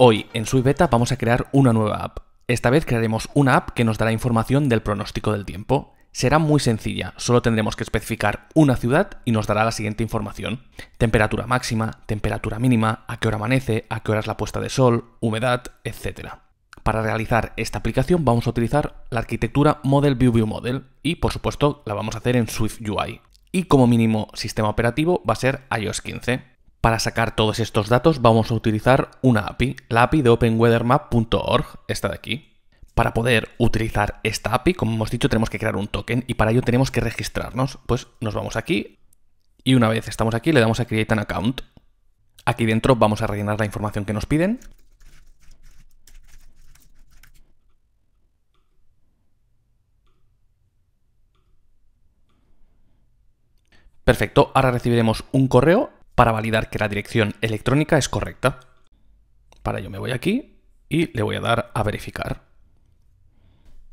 Hoy en Swift Beta vamos a crear una nueva app. Esta vez crearemos una app que nos dará información del pronóstico del tiempo. Será muy sencilla, solo tendremos que especificar una ciudad y nos dará la siguiente información. Temperatura máxima, temperatura mínima, a qué hora amanece, a qué hora es la puesta de sol, humedad, etc. Para realizar esta aplicación vamos a utilizar la arquitectura Model View View Model y por supuesto la vamos a hacer en Swift UI. Y como mínimo sistema operativo va a ser iOS 15. Para sacar todos estos datos vamos a utilizar una API, la API de openweathermap.org, esta de aquí. Para poder utilizar esta API, como hemos dicho, tenemos que crear un token y para ello tenemos que registrarnos. Pues nos vamos aquí y una vez estamos aquí le damos a Create an Account. Aquí dentro vamos a rellenar la información que nos piden. Perfecto, ahora recibiremos un correo para validar que la dirección electrónica es correcta. Para ello me voy aquí y le voy a dar a verificar.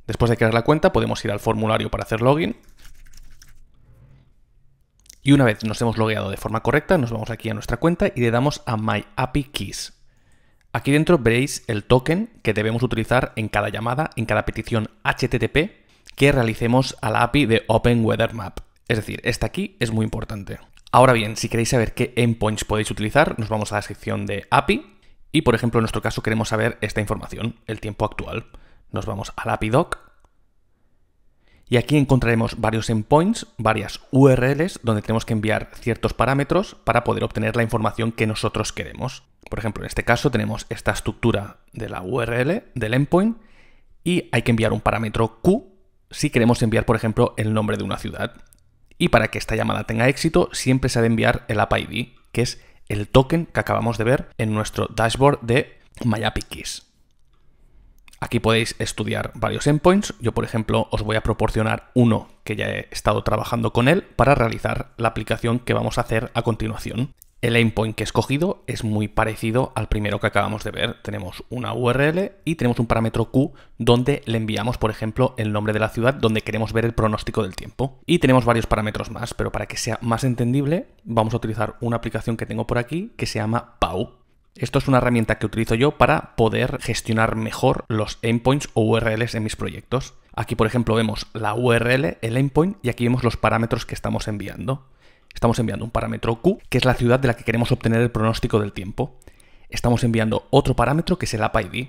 Después de crear la cuenta podemos ir al formulario para hacer login. Y una vez nos hemos logueado de forma correcta, nos vamos aquí a nuestra cuenta y le damos a My API Keys. Aquí dentro veis el token que debemos utilizar en cada llamada, en cada petición HTTP que realicemos a la API de Open Weather Map. Es decir, esta aquí es muy importante. Ahora bien, si queréis saber qué endpoints podéis utilizar, nos vamos a la sección de API y, por ejemplo, en nuestro caso queremos saber esta información, el tiempo actual. Nos vamos al API doc y aquí encontraremos varios endpoints, varias URLs donde tenemos que enviar ciertos parámetros para poder obtener la información que nosotros queremos. Por ejemplo, en este caso tenemos esta estructura de la URL del endpoint y hay que enviar un parámetro Q si queremos enviar, por ejemplo, el nombre de una ciudad. Y para que esta llamada tenga éxito, siempre se ha de enviar el API ID, que es el token que acabamos de ver en nuestro dashboard de MyAppKeys. Aquí podéis estudiar varios endpoints. Yo, por ejemplo, os voy a proporcionar uno que ya he estado trabajando con él para realizar la aplicación que vamos a hacer a continuación. El endpoint que he escogido es muy parecido al primero que acabamos de ver. Tenemos una URL y tenemos un parámetro Q donde le enviamos, por ejemplo, el nombre de la ciudad donde queremos ver el pronóstico del tiempo. Y tenemos varios parámetros más, pero para que sea más entendible vamos a utilizar una aplicación que tengo por aquí que se llama Pau. Esto es una herramienta que utilizo yo para poder gestionar mejor los endpoints o URLs en mis proyectos. Aquí, por ejemplo, vemos la URL, el endpoint y aquí vemos los parámetros que estamos enviando. Estamos enviando un parámetro Q, que es la ciudad de la que queremos obtener el pronóstico del tiempo. Estamos enviando otro parámetro que es el App id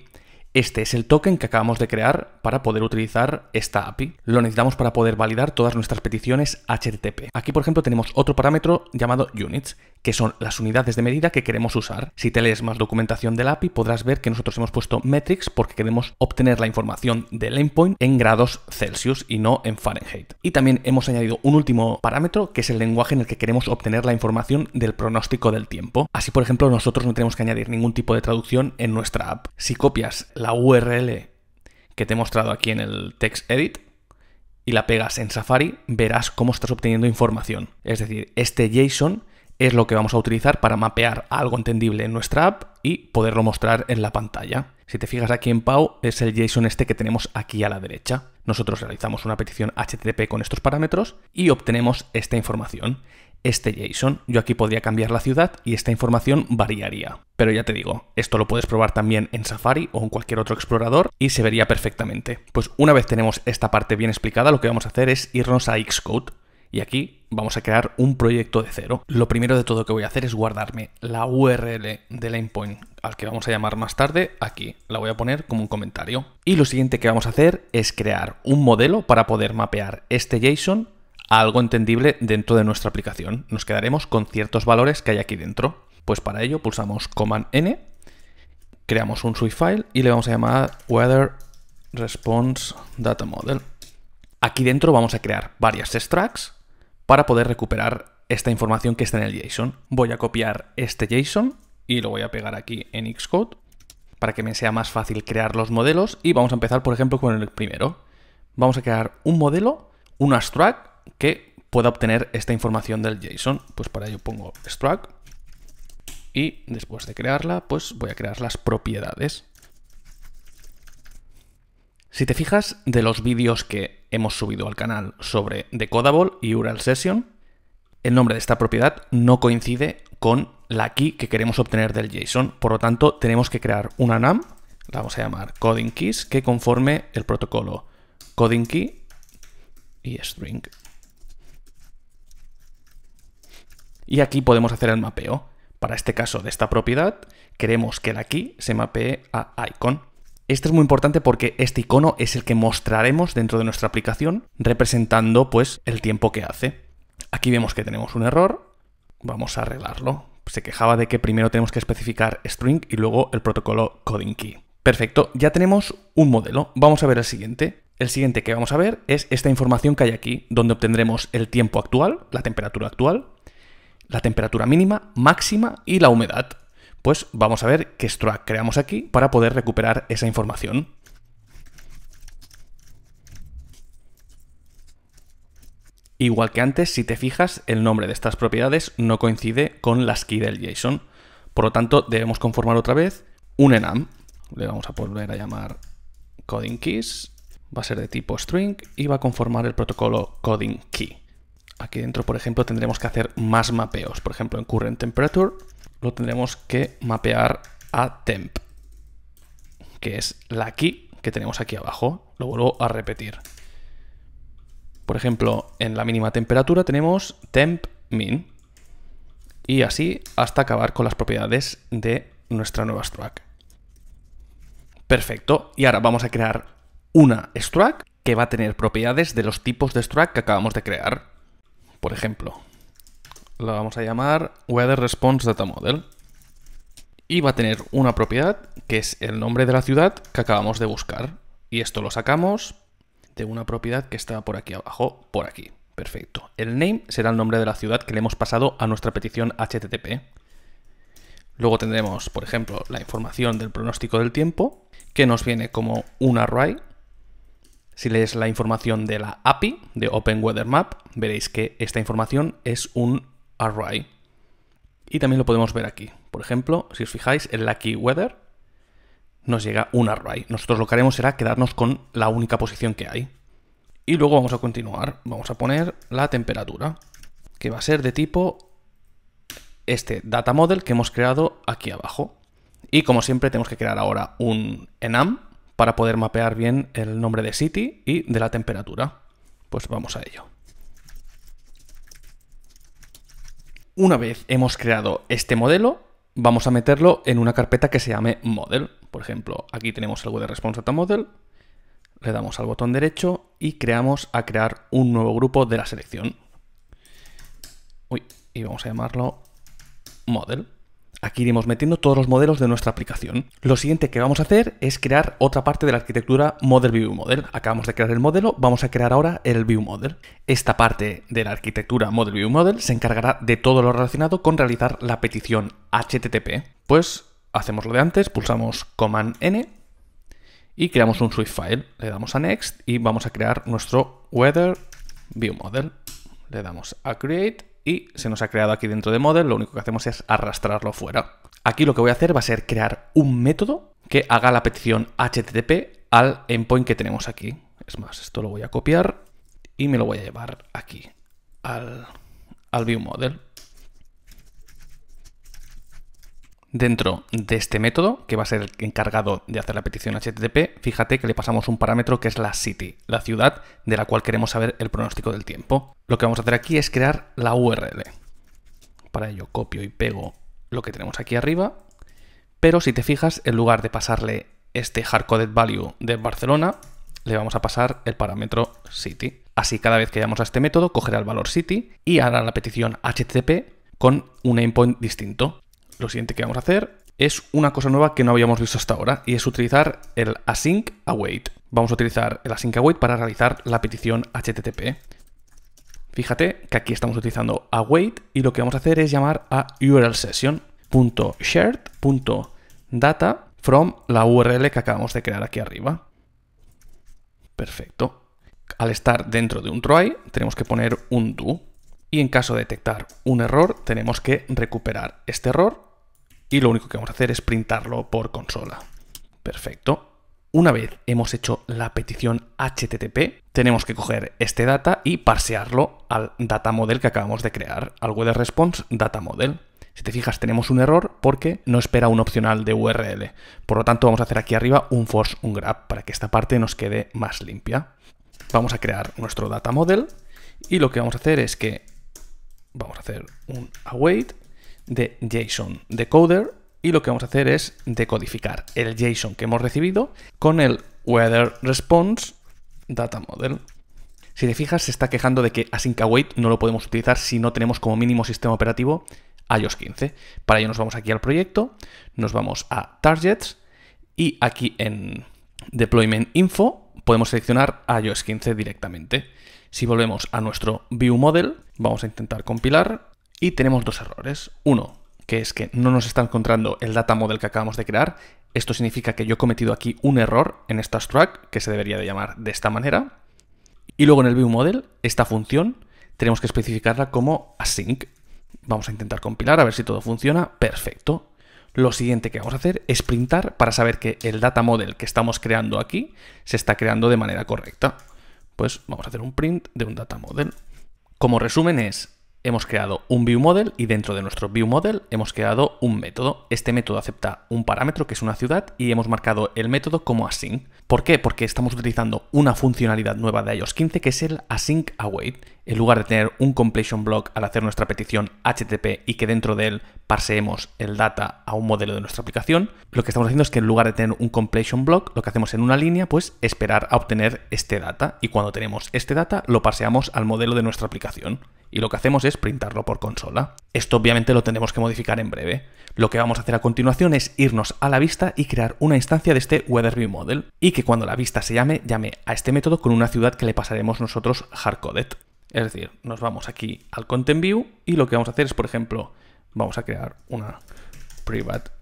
este es el token que acabamos de crear para poder utilizar esta API. Lo necesitamos para poder validar todas nuestras peticiones HTTP. Aquí, por ejemplo, tenemos otro parámetro llamado units, que son las unidades de medida que queremos usar. Si te lees más documentación de la API, podrás ver que nosotros hemos puesto metrics porque queremos obtener la información del endpoint en grados Celsius y no en Fahrenheit. Y también hemos añadido un último parámetro, que es el lenguaje en el que queremos obtener la información del pronóstico del tiempo. Así, por ejemplo, nosotros no tenemos que añadir ningún tipo de traducción en nuestra app. Si copias la URL que te he mostrado aquí en el text edit y la pegas en Safari, verás cómo estás obteniendo información. Es decir, este JSON es lo que vamos a utilizar para mapear algo entendible en nuestra app y poderlo mostrar en la pantalla. Si te fijas aquí en PAU, es el JSON este que tenemos aquí a la derecha. Nosotros realizamos una petición HTTP con estos parámetros y obtenemos esta información este JSON. Yo aquí podría cambiar la ciudad y esta información variaría. Pero ya te digo, esto lo puedes probar también en Safari o en cualquier otro explorador y se vería perfectamente. Pues una vez tenemos esta parte bien explicada, lo que vamos a hacer es irnos a Xcode. Y aquí vamos a crear un proyecto de cero. Lo primero de todo que voy a hacer es guardarme la URL del endpoint al que vamos a llamar más tarde aquí. La voy a poner como un comentario. Y lo siguiente que vamos a hacer es crear un modelo para poder mapear este JSON algo entendible dentro de nuestra aplicación. Nos quedaremos con ciertos valores que hay aquí dentro. Pues para ello pulsamos Command N, creamos un Swift file y le vamos a llamar Weather Response Data Model. Aquí dentro vamos a crear varias extracts para poder recuperar esta información que está en el JSON. Voy a copiar este JSON y lo voy a pegar aquí en Xcode para que me sea más fácil crear los modelos y vamos a empezar por ejemplo con el primero. Vamos a crear un modelo, un abstract que pueda obtener esta información del JSON. Pues para ello pongo struct y después de crearla, pues voy a crear las propiedades. Si te fijas de los vídeos que hemos subido al canal sobre Decodable y URL Session, el nombre de esta propiedad no coincide con la key que queremos obtener del JSON. Por lo tanto, tenemos que crear una NAM, la vamos a llamar coding keys, que conforme el protocolo coding key y string Y aquí podemos hacer el mapeo. Para este caso de esta propiedad, queremos que el aquí se mapee a icon. Esto es muy importante porque este icono es el que mostraremos dentro de nuestra aplicación representando pues el tiempo que hace. Aquí vemos que tenemos un error, vamos a arreglarlo. Se quejaba de que primero tenemos que especificar string y luego el protocolo coding key. Perfecto, ya tenemos un modelo. Vamos a ver el siguiente. El siguiente que vamos a ver es esta información que hay aquí, donde obtendremos el tiempo actual, la temperatura actual, la temperatura mínima, máxima y la humedad. Pues vamos a ver qué struct creamos aquí para poder recuperar esa información. Igual que antes, si te fijas, el nombre de estas propiedades no coincide con las key del JSON. Por lo tanto, debemos conformar otra vez un enum. Le vamos a poner a llamar coding keys. Va a ser de tipo string y va a conformar el protocolo coding key. Aquí dentro, por ejemplo, tendremos que hacer más mapeos. Por ejemplo, en current temperature lo tendremos que mapear a temp, que es la key que tenemos aquí abajo. Lo vuelvo a repetir. Por ejemplo, en la mínima temperatura tenemos tempMin, Y así hasta acabar con las propiedades de nuestra nueva struct. Perfecto. Y ahora vamos a crear una struct que va a tener propiedades de los tipos de struct que acabamos de crear. Por ejemplo, la vamos a llamar Weather Response Data Model. Y va a tener una propiedad que es el nombre de la ciudad que acabamos de buscar. Y esto lo sacamos de una propiedad que está por aquí abajo, por aquí. Perfecto. El name será el nombre de la ciudad que le hemos pasado a nuestra petición HTTP. Luego tendremos, por ejemplo, la información del pronóstico del tiempo, que nos viene como un array si lees la información de la API de Open Weather Map, veréis que esta información es un array. Y también lo podemos ver aquí. Por ejemplo, si os fijáis, el Lucky Weather nos llega un array. Nosotros lo que haremos será quedarnos con la única posición que hay. Y luego vamos a continuar. Vamos a poner la temperatura, que va a ser de tipo este data model que hemos creado aquí abajo. Y como siempre tenemos que crear ahora un enum para poder mapear bien el nombre de city y de la temperatura. Pues vamos a ello. Una vez hemos creado este modelo, vamos a meterlo en una carpeta que se llame model. Por ejemplo, aquí tenemos algo de response data model, le damos al botón derecho y creamos a crear un nuevo grupo de la selección. y vamos a llamarlo model. Aquí iremos metiendo todos los modelos de nuestra aplicación. Lo siguiente que vamos a hacer es crear otra parte de la arquitectura Model View Model. Acabamos de crear el modelo, vamos a crear ahora el View Model. Esta parte de la arquitectura Model View Model se encargará de todo lo relacionado con realizar la petición HTTP. Pues hacemos lo de antes, pulsamos Command N y creamos un Swift file. Le damos a Next y vamos a crear nuestro Weather View Model. Le damos a Create y se nos ha creado aquí dentro de model, lo único que hacemos es arrastrarlo fuera. Aquí lo que voy a hacer va a ser crear un método que haga la petición HTTP al endpoint que tenemos aquí. Es más, esto lo voy a copiar y me lo voy a llevar aquí al, al view model. Dentro de este método, que va a ser el encargado de hacer la petición HTTP, fíjate que le pasamos un parámetro que es la city, la ciudad de la cual queremos saber el pronóstico del tiempo. Lo que vamos a hacer aquí es crear la URL. Para ello copio y pego lo que tenemos aquí arriba, pero si te fijas, en lugar de pasarle este hardcoded value de Barcelona, le vamos a pasar el parámetro city. Así cada vez que vayamos a este método, cogerá el valor city y hará la petición HTTP con un endpoint distinto lo siguiente que vamos a hacer es una cosa nueva que no habíamos visto hasta ahora y es utilizar el async await. Vamos a utilizar el async await para realizar la petición HTTP. Fíjate que aquí estamos utilizando await y lo que vamos a hacer es llamar a URLsession.shared.data from la URL que acabamos de crear aquí arriba. Perfecto. Al estar dentro de un try, tenemos que poner un do. Y en caso de detectar un error, tenemos que recuperar este error y lo único que vamos a hacer es printarlo por consola. Perfecto. Una vez hemos hecho la petición HTTP, tenemos que coger este data y parsearlo al data model que acabamos de crear, al weather response data model. Si te fijas, tenemos un error porque no espera un opcional de URL. Por lo tanto, vamos a hacer aquí arriba un force, un grab, para que esta parte nos quede más limpia. Vamos a crear nuestro data model y lo que vamos a hacer es que vamos a hacer un await de JSON decoder y lo que vamos a hacer es decodificar el JSON que hemos recibido con el weather response data model. Si te fijas, se está quejando de que async await no lo podemos utilizar si no tenemos como mínimo sistema operativo iOS 15. Para ello nos vamos aquí al proyecto, nos vamos a targets y aquí en deployment info podemos seleccionar iOS 15 directamente. Si volvemos a nuestro view model, vamos a intentar compilar y tenemos dos errores. Uno, que es que no nos está encontrando el data model que acabamos de crear. Esto significa que yo he cometido aquí un error en esta struct, que se debería de llamar de esta manera. Y luego en el view model, esta función tenemos que especificarla como async. Vamos a intentar compilar a ver si todo funciona. Perfecto. Lo siguiente que vamos a hacer es printar para saber que el data model que estamos creando aquí se está creando de manera correcta. Pues vamos a hacer un print de un data model. Como resumen es, hemos creado un view model y dentro de nuestro view model hemos creado un método. Este método acepta un parámetro que es una ciudad y hemos marcado el método como async. ¿Por qué? Porque estamos utilizando una funcionalidad nueva de iOS 15 que es el async await. En lugar de tener un completion block al hacer nuestra petición HTTP y que dentro de él parseemos el data a un modelo de nuestra aplicación, lo que estamos haciendo es que en lugar de tener un completion block, lo que hacemos en una línea pues esperar a obtener este data y cuando tenemos este data lo paseamos al modelo de nuestra aplicación y lo que hacemos es printarlo por consola. Esto obviamente lo tendremos que modificar en breve. Lo que vamos a hacer a continuación es irnos a la vista y crear una instancia de este WeatherViewModel. y que cuando la vista se llame, llame a este método con una ciudad que le pasaremos nosotros hardcoded. Es decir, nos vamos aquí al ContentView y lo que vamos a hacer es, por ejemplo, vamos a crear una private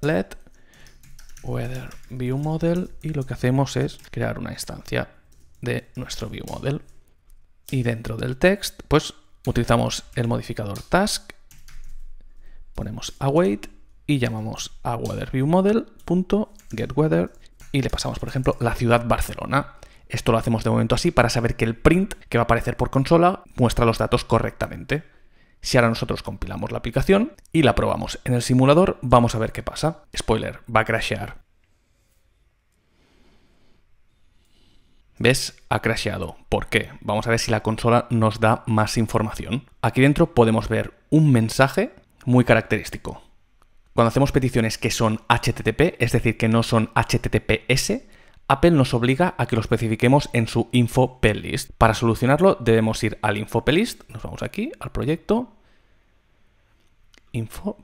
WeatherViewModel y lo que hacemos es crear una instancia de nuestro ViewModel. y dentro del text pues Utilizamos el modificador task, ponemos await y llamamos a weatherViewModel.getWeather y le pasamos, por ejemplo, la ciudad Barcelona. Esto lo hacemos de momento así para saber que el print que va a aparecer por consola muestra los datos correctamente. Si ahora nosotros compilamos la aplicación y la probamos en el simulador, vamos a ver qué pasa. Spoiler, va a crashear. ¿Ves? Ha crasheado. ¿Por qué? Vamos a ver si la consola nos da más información. Aquí dentro podemos ver un mensaje muy característico. Cuando hacemos peticiones que son HTTP, es decir, que no son HTTPS, Apple nos obliga a que lo especifiquemos en su Info.plist. Para solucionarlo debemos ir al info nos vamos aquí al proyecto, info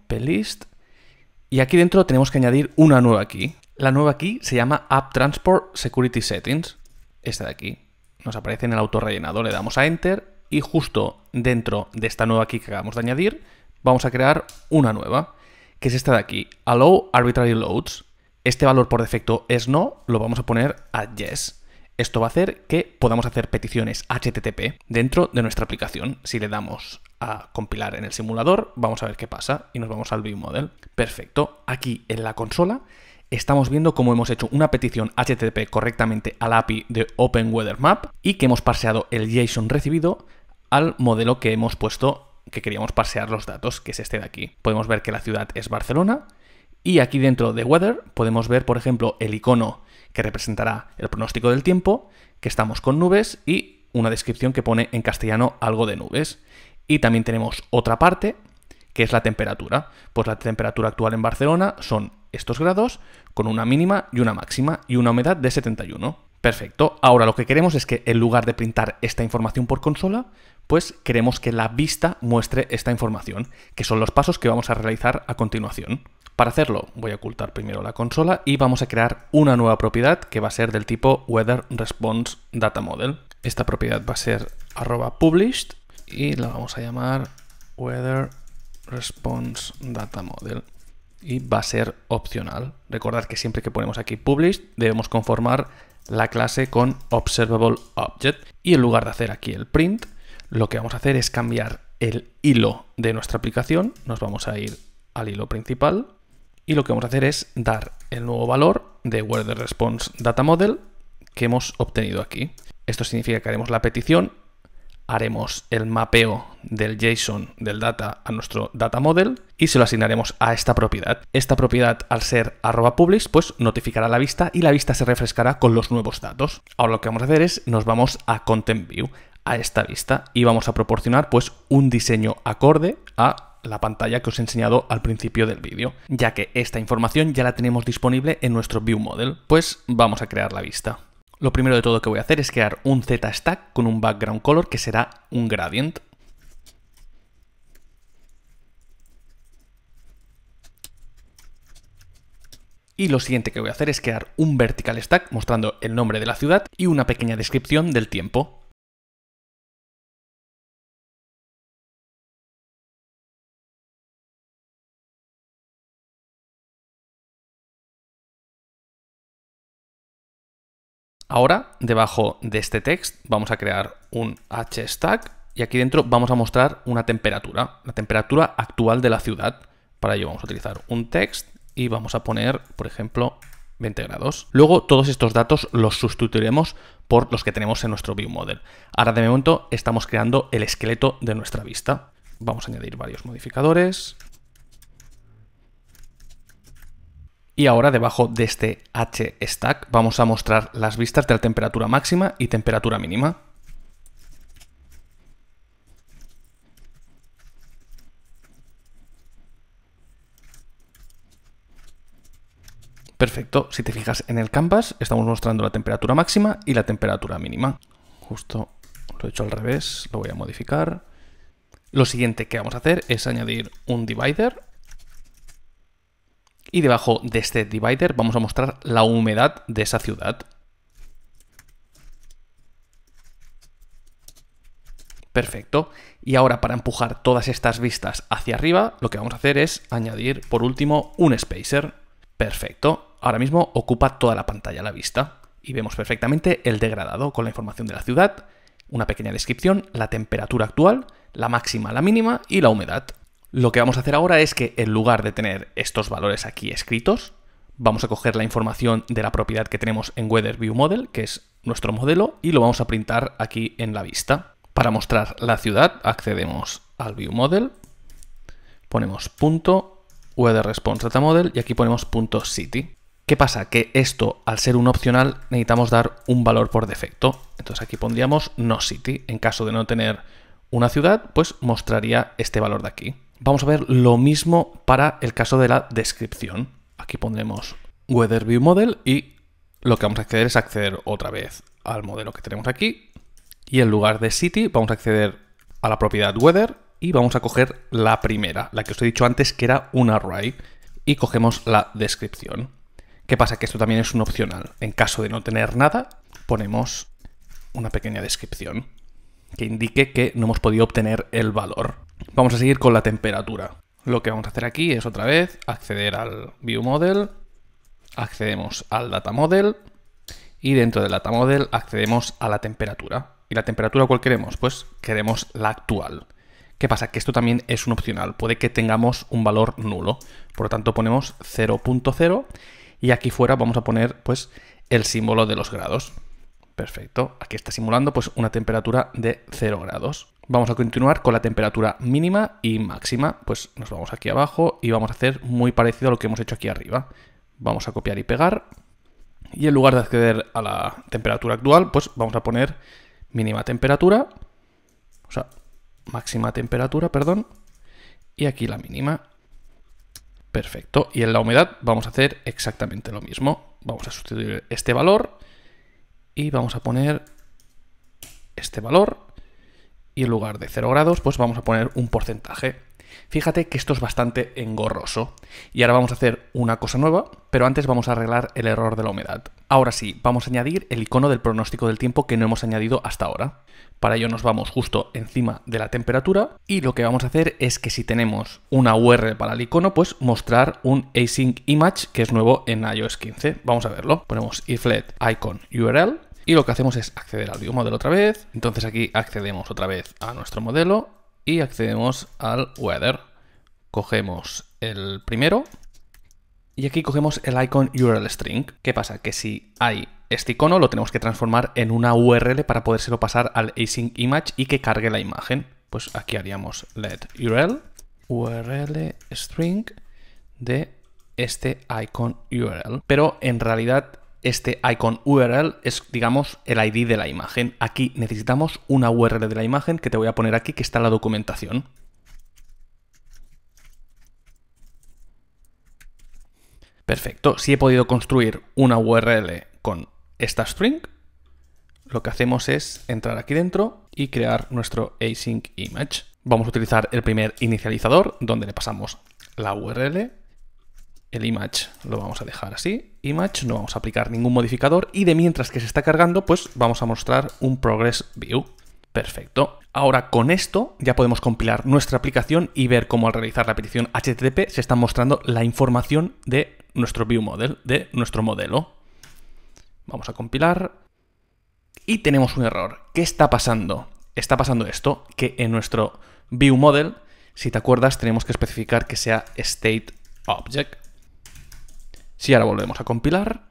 y aquí dentro tenemos que añadir una nueva key. La nueva key se llama App Transport Security Settings esta de aquí. Nos aparece en el autorrellenador, le damos a Enter y justo dentro de esta nueva aquí que acabamos de añadir, vamos a crear una nueva, que es esta de aquí, Allow Arbitrary Loads. Este valor por defecto es no, lo vamos a poner a yes. Esto va a hacer que podamos hacer peticiones HTTP dentro de nuestra aplicación. Si le damos a compilar en el simulador, vamos a ver qué pasa y nos vamos al ViewModel. Model. Perfecto. Aquí en la consola estamos viendo cómo hemos hecho una petición HTTP correctamente al API de Open Weather Map y que hemos parseado el JSON recibido al modelo que hemos puesto que queríamos parsear los datos, que es este de aquí. Podemos ver que la ciudad es Barcelona y aquí dentro de Weather podemos ver, por ejemplo, el icono que representará el pronóstico del tiempo, que estamos con nubes y una descripción que pone en castellano algo de nubes. Y también tenemos otra parte, que es la temperatura. Pues la temperatura actual en Barcelona son estos grados con una mínima y una máxima y una humedad de 71. Perfecto. Ahora lo que queremos es que en lugar de printar esta información por consola, pues queremos que la vista muestre esta información, que son los pasos que vamos a realizar a continuación. Para hacerlo voy a ocultar primero la consola y vamos a crear una nueva propiedad que va a ser del tipo Weather Response Data Model. Esta propiedad va a ser arroba published y la vamos a llamar Weather Response Data Model y va a ser opcional. Recordad que siempre que ponemos aquí publish debemos conformar la clase con observable object y en lugar de hacer aquí el print, lo que vamos a hacer es cambiar el hilo de nuestra aplicación. Nos vamos a ir al hilo principal y lo que vamos a hacer es dar el nuevo valor de Data Response Model que hemos obtenido aquí. Esto significa que haremos la petición haremos el mapeo del JSON del data a nuestro data model y se lo asignaremos a esta propiedad. Esta propiedad al ser arroba publish pues notificará la vista y la vista se refrescará con los nuevos datos. Ahora lo que vamos a hacer es nos vamos a content view a esta vista y vamos a proporcionar pues un diseño acorde a la pantalla que os he enseñado al principio del vídeo, ya que esta información ya la tenemos disponible en nuestro view model, pues vamos a crear la vista. Lo primero de todo que voy a hacer es crear un Z-Stack con un background color que será un gradient. Y lo siguiente que voy a hacer es crear un vertical stack mostrando el nombre de la ciudad y una pequeña descripción del tiempo. Ahora, debajo de este text, vamos a crear un hstack y aquí dentro vamos a mostrar una temperatura, la temperatura actual de la ciudad. Para ello vamos a utilizar un text y vamos a poner, por ejemplo, 20 grados. Luego todos estos datos los sustituiremos por los que tenemos en nuestro ViewModel. Ahora de momento estamos creando el esqueleto de nuestra vista. Vamos a añadir varios modificadores. Y ahora debajo de este H-Stack vamos a mostrar las vistas de la temperatura máxima y temperatura mínima. Perfecto, si te fijas en el canvas estamos mostrando la temperatura máxima y la temperatura mínima. Justo lo he hecho al revés, lo voy a modificar. Lo siguiente que vamos a hacer es añadir un divider y debajo de este divider vamos a mostrar la humedad de esa ciudad. Perfecto. Y ahora para empujar todas estas vistas hacia arriba, lo que vamos a hacer es añadir por último un spacer. Perfecto. Ahora mismo ocupa toda la pantalla la vista y vemos perfectamente el degradado con la información de la ciudad, una pequeña descripción, la temperatura actual, la máxima, la mínima y la humedad. Lo que vamos a hacer ahora es que en lugar de tener estos valores aquí escritos, vamos a coger la información de la propiedad que tenemos en weatherViewModel, que es nuestro modelo, y lo vamos a printar aquí en la vista. Para mostrar la ciudad, accedemos al ViewModel, ponemos punto Model y aquí ponemos punto City. ¿Qué pasa? Que esto, al ser un opcional, necesitamos dar un valor por defecto. Entonces aquí pondríamos no city. En caso de no tener una ciudad, pues mostraría este valor de aquí. Vamos a ver lo mismo para el caso de la descripción. Aquí pondremos Weather Model y lo que vamos a acceder es acceder otra vez al modelo que tenemos aquí. Y en lugar de City vamos a acceder a la propiedad Weather y vamos a coger la primera, la que os he dicho antes que era un array. Y cogemos la descripción. ¿Qué pasa? Que esto también es un opcional. En caso de no tener nada, ponemos una pequeña descripción que indique que no hemos podido obtener el valor. Vamos a seguir con la temperatura. Lo que vamos a hacer aquí es otra vez acceder al View Model, accedemos al Data Model y dentro del Data Model accedemos a la temperatura. ¿Y la temperatura cuál queremos? Pues queremos la actual. ¿Qué pasa? Que esto también es un opcional. Puede que tengamos un valor nulo. Por lo tanto ponemos 0.0 y aquí fuera vamos a poner pues el símbolo de los grados. Perfecto. Aquí está simulando pues, una temperatura de 0 grados. Vamos a continuar con la temperatura mínima y máxima. Pues nos vamos aquí abajo y vamos a hacer muy parecido a lo que hemos hecho aquí arriba. Vamos a copiar y pegar. Y en lugar de acceder a la temperatura actual, pues vamos a poner mínima temperatura. O sea, máxima temperatura, perdón. Y aquí la mínima. Perfecto. Y en la humedad vamos a hacer exactamente lo mismo. Vamos a sustituir este valor y vamos a poner este valor y en lugar de 0 grados pues vamos a poner un porcentaje. Fíjate que esto es bastante engorroso y ahora vamos a hacer una cosa nueva, pero antes vamos a arreglar el error de la humedad. Ahora sí, vamos a añadir el icono del pronóstico del tiempo que no hemos añadido hasta ahora. Para ello nos vamos justo encima de la temperatura y lo que vamos a hacer es que si tenemos una URL para el icono, pues mostrar un async image que es nuevo en iOS 15. Vamos a verlo. Ponemos iflet icon URL y lo que hacemos es acceder al modelo otra vez. Entonces aquí accedemos otra vez a nuestro modelo y accedemos al weather. Cogemos el primero y aquí cogemos el icon URL string. ¿Qué pasa? Que si hay este icono lo tenemos que transformar en una URL para podérselo pasar al async image y que cargue la imagen. Pues aquí haríamos let URL, URL string de este icon URL. Pero en realidad este icon URL es, digamos, el ID de la imagen. Aquí necesitamos una URL de la imagen que te voy a poner aquí, que está en la documentación. Perfecto, si he podido construir una URL con esta string, lo que hacemos es entrar aquí dentro y crear nuestro async image. Vamos a utilizar el primer inicializador, donde le pasamos la URL. El image lo vamos a dejar así. Image, no vamos a aplicar ningún modificador. Y de mientras que se está cargando, pues vamos a mostrar un progress view. Perfecto. Ahora con esto ya podemos compilar nuestra aplicación y ver cómo al realizar la petición HTTP se está mostrando la información de nuestro view model, de nuestro modelo. Vamos a compilar. Y tenemos un error. ¿Qué está pasando? Está pasando esto, que en nuestro view model, si te acuerdas, tenemos que especificar que sea state object. Si ahora volvemos a compilar,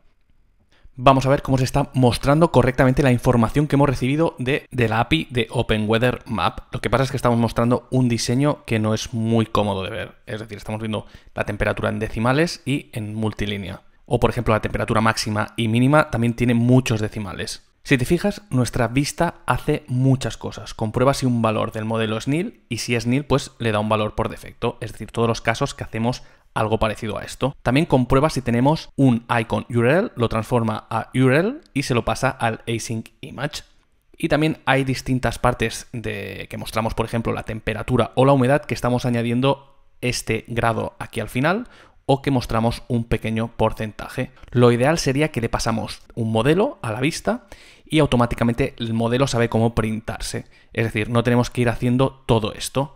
vamos a ver cómo se está mostrando correctamente la información que hemos recibido de, la API de OpenWeatherMap. Map. Lo que pasa es que estamos mostrando un diseño que no es muy cómodo de ver. Es decir, estamos viendo la temperatura en decimales y en multilínea o por ejemplo la temperatura máxima y mínima, también tiene muchos decimales. Si te fijas, nuestra vista hace muchas cosas. Comprueba si un valor del modelo es nil y si es nil, pues le da un valor por defecto, es decir, todos los casos que hacemos algo parecido a esto. También comprueba si tenemos un icon URL, lo transforma a URL y se lo pasa al async image. Y también hay distintas partes de que mostramos, por ejemplo, la temperatura o la humedad que estamos añadiendo este grado aquí al final o que mostramos un pequeño porcentaje. Lo ideal sería que le pasamos un modelo a la vista y automáticamente el modelo sabe cómo printarse. Es decir, no tenemos que ir haciendo todo esto.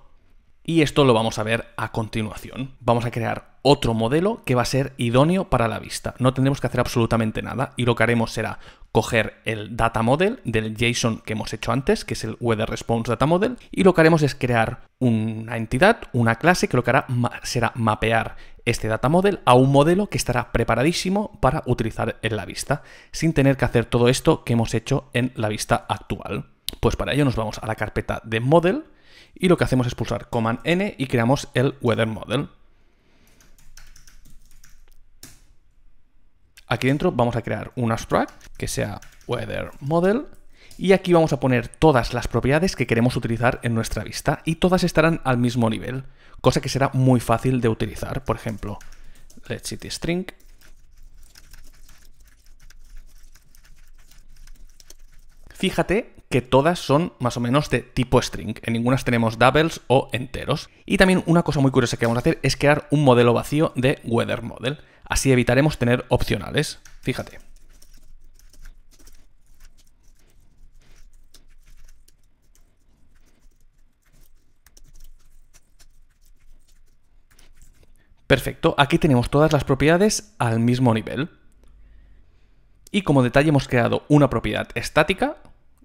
Y esto lo vamos a ver a continuación. Vamos a crear otro modelo que va a ser idóneo para la vista. No tendremos que hacer absolutamente nada y lo que haremos será coger el data model del JSON que hemos hecho antes, que es el weather response data model, y lo que haremos es crear una entidad, una clase que lo que hará será mapear este data model a un modelo que estará preparadísimo para utilizar en la vista, sin tener que hacer todo esto que hemos hecho en la vista actual. Pues para ello nos vamos a la carpeta de model y lo que hacemos es pulsar command n y creamos el weather model. Aquí dentro vamos a crear un abstract que sea weather model y aquí vamos a poner todas las propiedades que queremos utilizar en nuestra vista y todas estarán al mismo nivel cosa que será muy fácil de utilizar. Por ejemplo, let's City string. Fíjate que todas son más o menos de tipo string, en ninguna tenemos doubles o enteros. Y también una cosa muy curiosa que vamos a hacer es crear un modelo vacío de weather model, así evitaremos tener opcionales. Fíjate. Perfecto, aquí tenemos todas las propiedades al mismo nivel. Y como detalle hemos creado una propiedad estática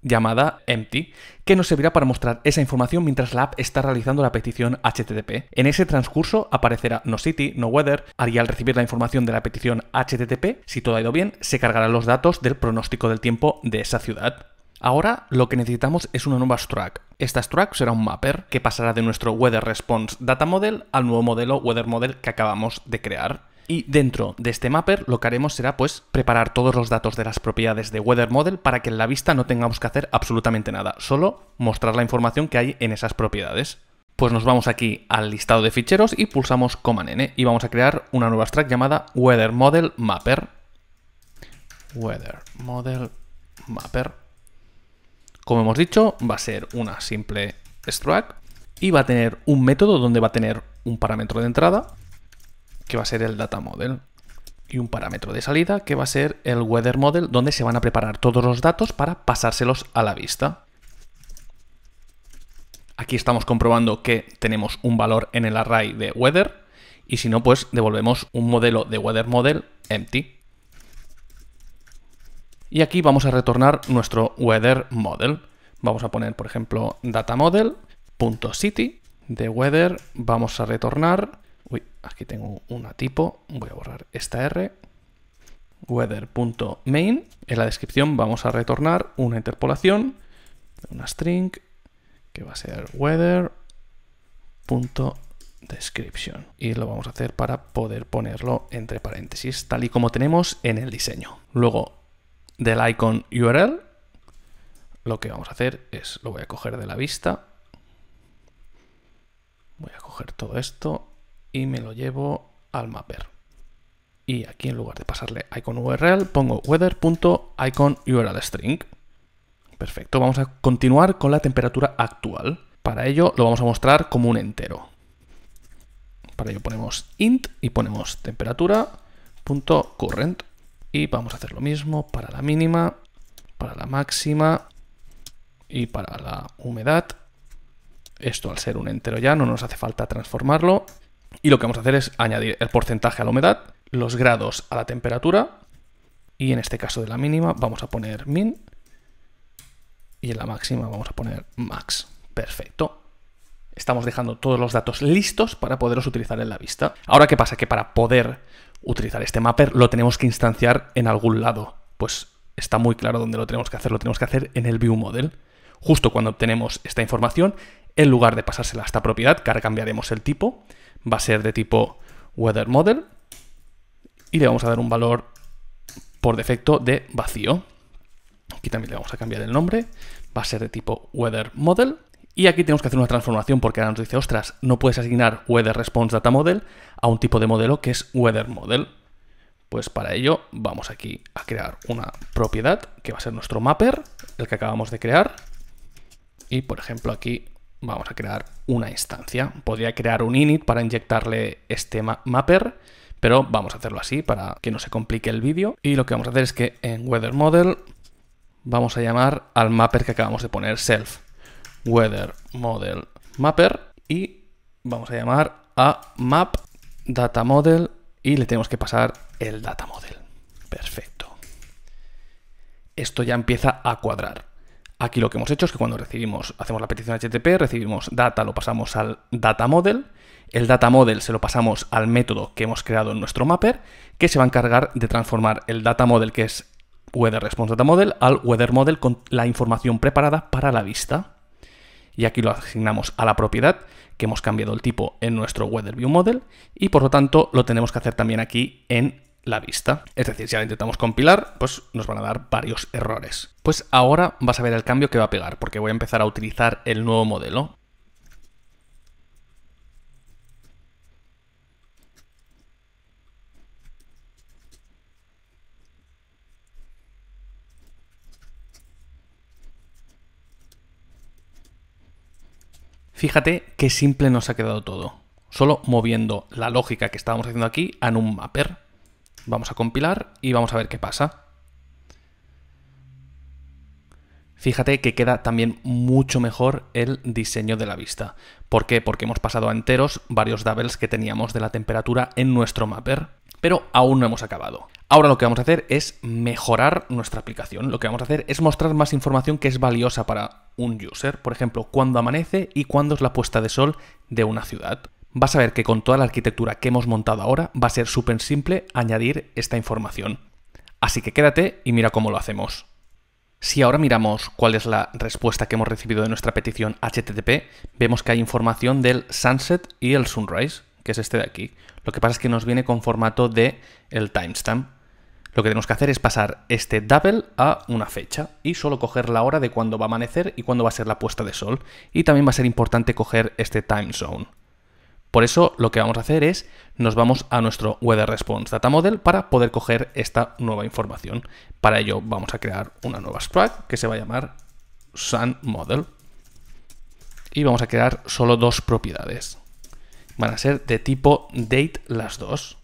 llamada empty, que nos servirá para mostrar esa información mientras la app está realizando la petición HTTP. En ese transcurso aparecerá no city, no weather, y al recibir la información de la petición HTTP, si todo ha ido bien, se cargarán los datos del pronóstico del tiempo de esa ciudad. Ahora lo que necesitamos es una nueva track. Esta track será un mapper que pasará de nuestro Weather Response Data Model al nuevo modelo Weather Model que acabamos de crear. Y dentro de este mapper lo que haremos será pues preparar todos los datos de las propiedades de Weather Model para que en la vista no tengamos que hacer absolutamente nada, solo mostrar la información que hay en esas propiedades. Pues nos vamos aquí al listado de ficheros y pulsamos Command N y vamos a crear una nueva track llamada Weather Model Mapper. Weather Model Mapper. Como hemos dicho, va a ser una simple struct y va a tener un método donde va a tener un parámetro de entrada, que va a ser el data model, y un parámetro de salida, que va a ser el weather model, donde se van a preparar todos los datos para pasárselos a la vista. Aquí estamos comprobando que tenemos un valor en el array de weather, y si no, pues devolvemos un modelo de weather model empty. Y aquí vamos a retornar nuestro weather model. Vamos a poner, por ejemplo, data de weather. Vamos a retornar. Uy, aquí tengo una tipo. Voy a borrar esta R. Weather.main. En la descripción vamos a retornar una interpolación una string que va a ser weather.description. Y lo vamos a hacer para poder ponerlo entre paréntesis, tal y como tenemos en el diseño. Luego del icon URL, lo que vamos a hacer es, lo voy a coger de la vista, voy a coger todo esto y me lo llevo al mapper. Y aquí en lugar de pasarle icon URL, pongo weather.iconURLString. Perfecto, vamos a continuar con la temperatura actual. Para ello lo vamos a mostrar como un entero. Para ello ponemos int y ponemos temperatura.current. Y vamos a hacer lo mismo para la mínima, para la máxima y para la humedad. Esto al ser un entero ya no nos hace falta transformarlo. Y lo que vamos a hacer es añadir el porcentaje a la humedad, los grados a la temperatura y en este caso de la mínima vamos a poner min y en la máxima vamos a poner max. Perfecto. Estamos dejando todos los datos listos para poderlos utilizar en la vista. Ahora, ¿qué pasa? Que para poder utilizar este mapper, lo tenemos que instanciar en algún lado. Pues está muy claro dónde lo tenemos que hacer, lo tenemos que hacer en el view model. Justo cuando obtenemos esta información, en lugar de pasársela a esta propiedad, que ahora cambiaremos el tipo, va a ser de tipo weather model y le vamos a dar un valor por defecto de vacío. Aquí también le vamos a cambiar el nombre, va a ser de tipo weather model y aquí tenemos que hacer una transformación porque ahora nos dice, ostras, no puedes asignar Weather Response Data Model a un tipo de modelo que es Weather Model. Pues para ello vamos aquí a crear una propiedad que va a ser nuestro mapper, el que acabamos de crear. Y por ejemplo aquí vamos a crear una instancia. Podría crear un init para inyectarle este mapper, pero vamos a hacerlo así para que no se complique el vídeo. Y lo que vamos a hacer es que en weather model vamos a llamar al mapper que acabamos de poner self. Weather Model y vamos a llamar a Map Data Model y le tenemos que pasar el Data Model. Perfecto. Esto ya empieza a cuadrar. Aquí lo que hemos hecho es que cuando recibimos, hacemos la petición HTTP, recibimos data, lo pasamos al data model, el data model se lo pasamos al método que hemos creado en nuestro mapper, que se va a encargar de transformar el data model que es weather response data model al weather model con la información preparada para la vista y aquí lo asignamos a la propiedad que hemos cambiado el tipo en nuestro Weather View Model y por lo tanto lo tenemos que hacer también aquí en la vista. Es decir, si ahora intentamos compilar, pues nos van a dar varios errores. Pues ahora vas a ver el cambio que va a pegar, porque voy a empezar a utilizar el nuevo modelo. Fíjate qué simple nos ha quedado todo. Solo moviendo la lógica que estábamos haciendo aquí en un mapper. Vamos a compilar y vamos a ver qué pasa. Fíjate que queda también mucho mejor el diseño de la vista. ¿Por qué? Porque hemos pasado a enteros varios doubles que teníamos de la temperatura en nuestro mapper. Pero aún no hemos acabado. Ahora lo que vamos a hacer es mejorar nuestra aplicación. Lo que vamos a hacer es mostrar más información que es valiosa para un user. Por ejemplo, cuándo amanece y cuándo es la puesta de sol de una ciudad. Vas a ver que con toda la arquitectura que hemos montado ahora va a ser súper simple añadir esta información. Así que quédate y mira cómo lo hacemos. Si ahora miramos cuál es la respuesta que hemos recibido de nuestra petición HTTP, vemos que hay información del sunset y el sunrise, que es este de aquí. Lo que pasa es que nos viene con formato de el timestamp. Lo que tenemos que hacer es pasar este double a una fecha y solo coger la hora de cuando va a amanecer y cuando va a ser la puesta de sol. Y también va a ser importante coger este time zone. Por eso lo que vamos a hacer es nos vamos a nuestro Weather Response Data Model para poder coger esta nueva información. Para ello vamos a crear una nueva struct que se va a llamar Sun Model. Y vamos a crear solo dos propiedades. Van a ser de tipo date las dos.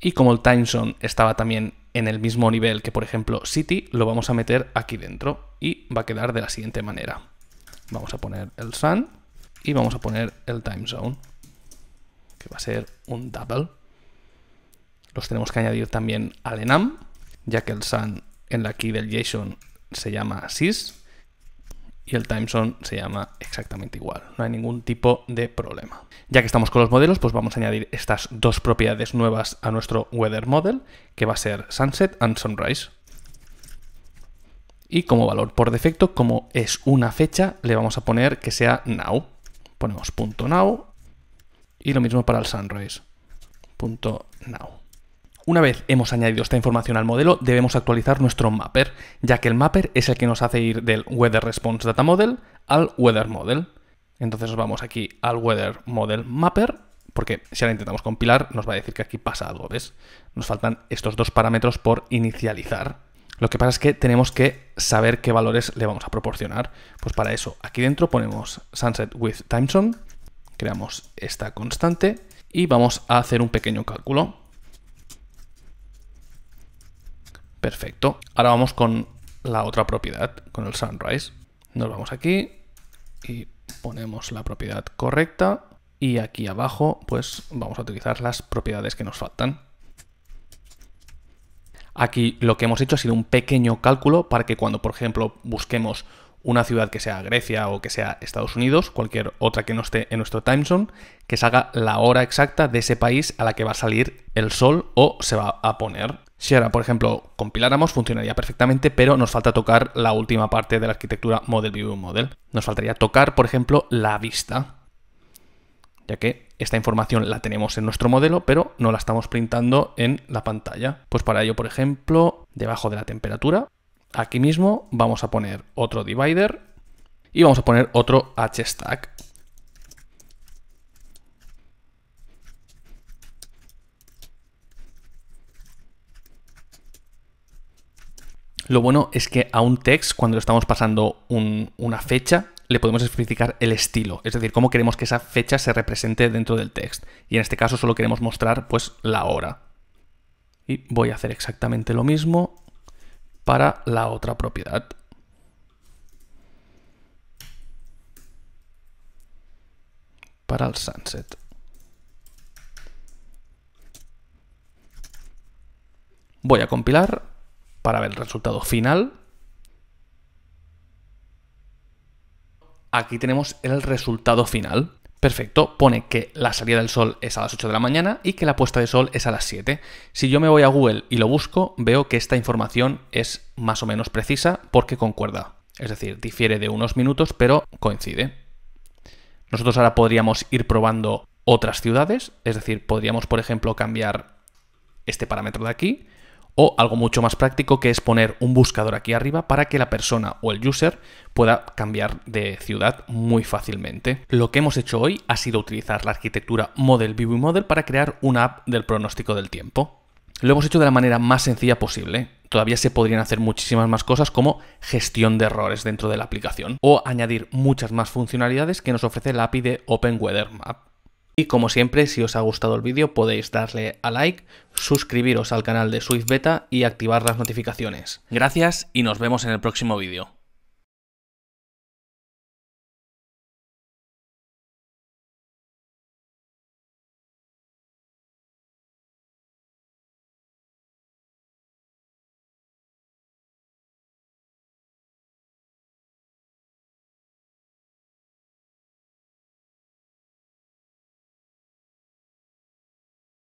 Y como el time zone estaba también en el mismo nivel que, por ejemplo, City, lo vamos a meter aquí dentro y va a quedar de la siguiente manera. Vamos a poner el Sun y vamos a poner el Time Zone, que va a ser un Double. Los tenemos que añadir también al enam, ya que el Sun en la key del JSON se llama sys y el timezone se llama exactamente igual, no hay ningún tipo de problema. Ya que estamos con los modelos, pues vamos a añadir estas dos propiedades nuevas a nuestro weather model, que va a ser sunset and sunrise. Y como valor por defecto, como es una fecha, le vamos a poner que sea now. Ponemos punto .now y lo mismo para el sunrise, .now. Una vez hemos añadido esta información al modelo, debemos actualizar nuestro mapper, ya que el mapper es el que nos hace ir del Weather Response Data Model al Weather Model. Entonces nos vamos aquí al Weather Model Mapper, porque si ahora intentamos compilar, nos va a decir que aquí pasa algo, ¿ves? Nos faltan estos dos parámetros por inicializar. Lo que pasa es que tenemos que saber qué valores le vamos a proporcionar. Pues para eso, aquí dentro ponemos sunset with creamos esta constante y vamos a hacer un pequeño cálculo. Perfecto. Ahora vamos con la otra propiedad, con el sunrise. Nos vamos aquí y ponemos la propiedad correcta y aquí abajo pues vamos a utilizar las propiedades que nos faltan. Aquí lo que hemos hecho ha sido un pequeño cálculo para que cuando por ejemplo busquemos una ciudad que sea Grecia o que sea Estados Unidos, cualquier otra que no esté en nuestro time zone, que salga la hora exacta de ese país a la que va a salir el sol o se va a poner. Si ahora, por ejemplo, compiláramos, funcionaría perfectamente, pero nos falta tocar la última parte de la arquitectura Model View Model. Nos faltaría tocar, por ejemplo, la vista, ya que esta información la tenemos en nuestro modelo, pero no la estamos printando en la pantalla. Pues para ello, por ejemplo, debajo de la temperatura Aquí mismo vamos a poner otro divider y vamos a poner otro hstack. Lo bueno es que a un text, cuando le estamos pasando una fecha, le podemos especificar el estilo, es decir, cómo queremos que esa fecha se represente dentro del text. Y en este caso solo queremos mostrar pues la hora. Y voy a hacer exactamente lo mismo para la otra propiedad. Para el sunset. Voy a compilar para ver el resultado final. Aquí tenemos el resultado final. Perfecto, pone que la salida del sol es a las 8 de la mañana y que la puesta de sol es a las 7. Si yo me voy a Google y lo busco, veo que esta información es más o menos precisa porque concuerda. Es decir, difiere de unos minutos, pero coincide. Nosotros ahora podríamos ir probando otras ciudades, es decir, podríamos, por ejemplo, cambiar este parámetro de aquí o algo mucho más práctico que es poner un buscador aquí arriba para que la persona o el user pueda cambiar de ciudad muy fácilmente. Lo que hemos hecho hoy ha sido utilizar la arquitectura Model View Model para crear una app del pronóstico del tiempo. Lo hemos hecho de la manera más sencilla posible. Todavía se podrían hacer muchísimas más cosas como gestión de errores dentro de la aplicación o añadir muchas más funcionalidades que nos ofrece la API de Open Map. Y como siempre, si os ha gustado el vídeo podéis darle a like, suscribiros al canal de Swift Beta y activar las notificaciones. Gracias y nos vemos en el próximo vídeo.